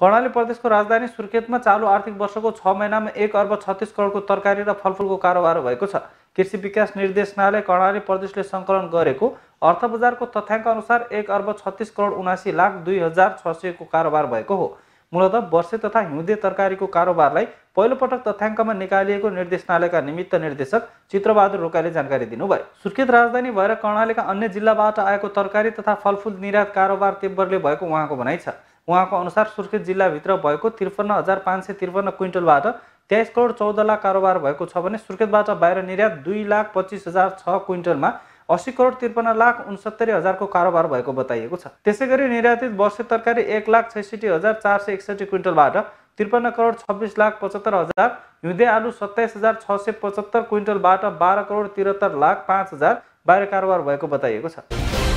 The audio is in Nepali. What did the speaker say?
कर्णाली प्रदेशको राजधानी सुर्खेतमा चालु आर्थिक वर्षको छ महिनामा एक अर्ब छत्तिस करोडको तरकारी र फलफुलको कारोबार भएको छ कृषि विकास निर्देशनाले कर्णाली प्रदेशले सङ्कलन गरेको अर्थ बजारको तथ्याङ्क अनुसार एक अर्ब छत्तिस करोड उनासी लाख दुई हजार छ सयको कारोबार भएको हो मूलत वर्षे तथा हिउँदे तरकारीको कारोबारलाई पहिलोपटक तथ्याङ्कमा निकालिएको निर्देशनालयका निमित्त निर्देशक चित्रबहादुर रोकाले जानकारी दिनुभयो सुर्खेत राजधानी भएर कर्णालीका अन्य जिल्लाबाट आएको तरकारी तथा फलफुल निर्यात कारोबार तेब्बरले भएको उहाँको भनाइ छ उहाँको अनुसार सुर्खेत जिल्लाभित्र भएको त्रिपन्न हजार पाँच सय त्रिपन्न क्विन्टलबाट तेइस करोड चौध लाख कारोबार भएको छ भने सुर्खेतबाट बाहिर निर्यात दुई लाख पच्चिस हजार छ क्विन्टलमा अस्सी करोड त्रिपन्न लाख उनसत्तरी हजारको कारोबार भएको बताइएको छ त्यसै गरी निर्यातित वर्षे तरकारी एक लाख छैसठी हजार चार सय एकसठी क्विन्टलबाट त्रिपन्न करोड छब्बिस लाख पचहत्तर हजार हिउँदे आलु सत्ताइस हजार छ सय पचहत्तर क्विन्टलबाट बाह्र करोड त्रिहत्तर लाख पाँच हजार बाहिर कारोबार भएको बताइएको छ